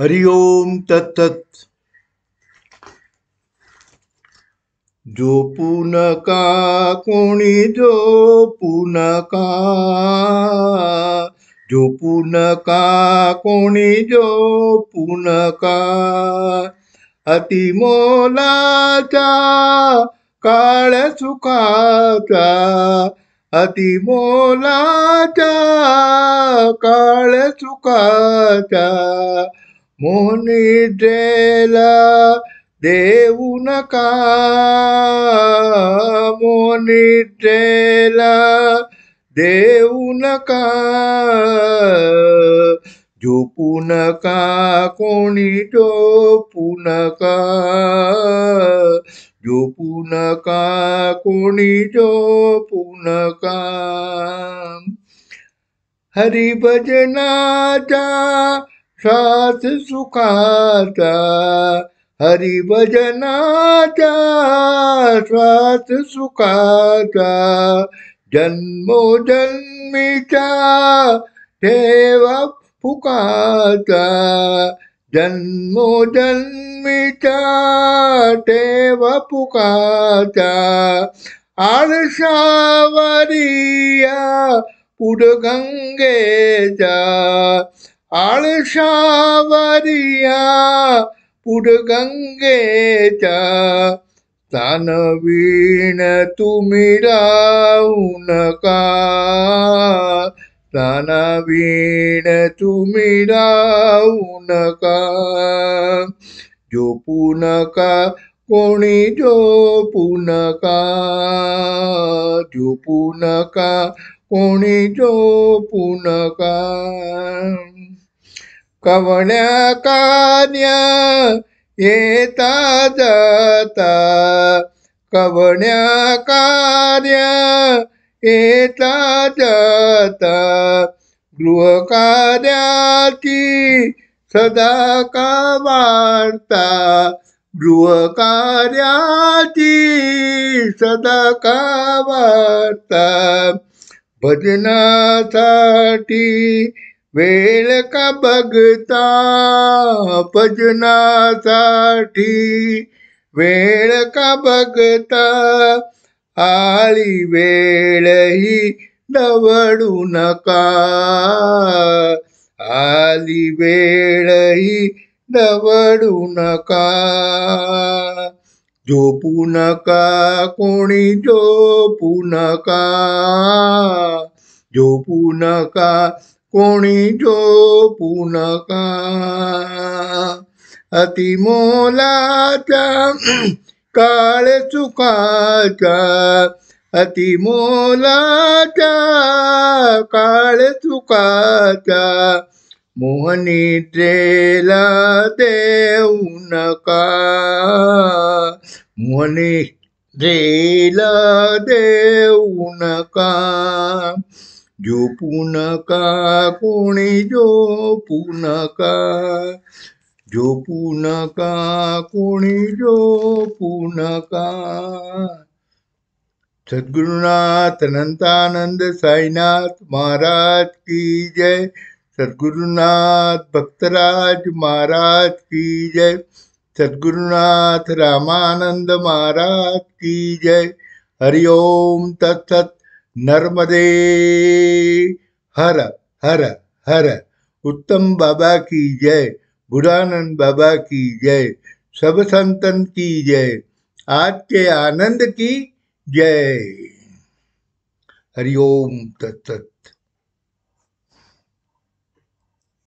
ओम तत्त जो पुनका कोणी जो पुनका जो पुनका कोणी जो पुनका अतिमोलाचा काळ सुखाचा अतिमोलाचा काळ सुखाचा मोनिटेला देऊ नका मोनिटेला देऊ नका झोपू नका कोणी झोपू नका झोपू नका कोणी पुनका नका हरिभजनाचा सात सुखाता हरि भजनाचा सात सुखाता जन्मो जन्मीचा देव फुकाता जन्मो जन्मीचा देव फुकाता आळसावरिया पुढ गंगेचा ಆಳ್ಷಾವರಿಯ ಪುಡಗಂಗೆತ ತನವೀಣ ತುಮಿರಾವುನಕ ತನವೀಣ ತುಮಿರಾವುನಕ ಜೋಪುನಕ कोणी जो पुनका जो पुनका कोणी जो पुनका कवण्या कान्या येता जाता कवण्या कार्या येता जाता गृहकार्याची सदा का वार्ता गृहकार्याची सदा का वार्ता भजनासाठी वेळ का बघता साठी वेळ का बघता आळी वेळही दवडू नका आली वेळही दवडू नका झोपू नका कोणी झोपू नका झोपू नका कोणी जो नका अतिमोलाच्या काळ अति अतिमोलाच्या काळ चुकाचा मोहनी ट्रेला देऊ नका मोहनी रेला देऊ नका जो का कोणी जो का जो का कोणी जो पूनका सदगुरुनाथ अनंतानंद साईनाथ महाराज की जय सदगुरुनाथ भक्तराज महाराज की जय सदगुरुनाथ रामानंद महाराज की जय हरिओम तत्सत नर्मदे हर हर हर उत्तम बाबा की जय बुधानंद बाबा की जय सब संतन की जय आज के आनंद की जय हरिओम तत्त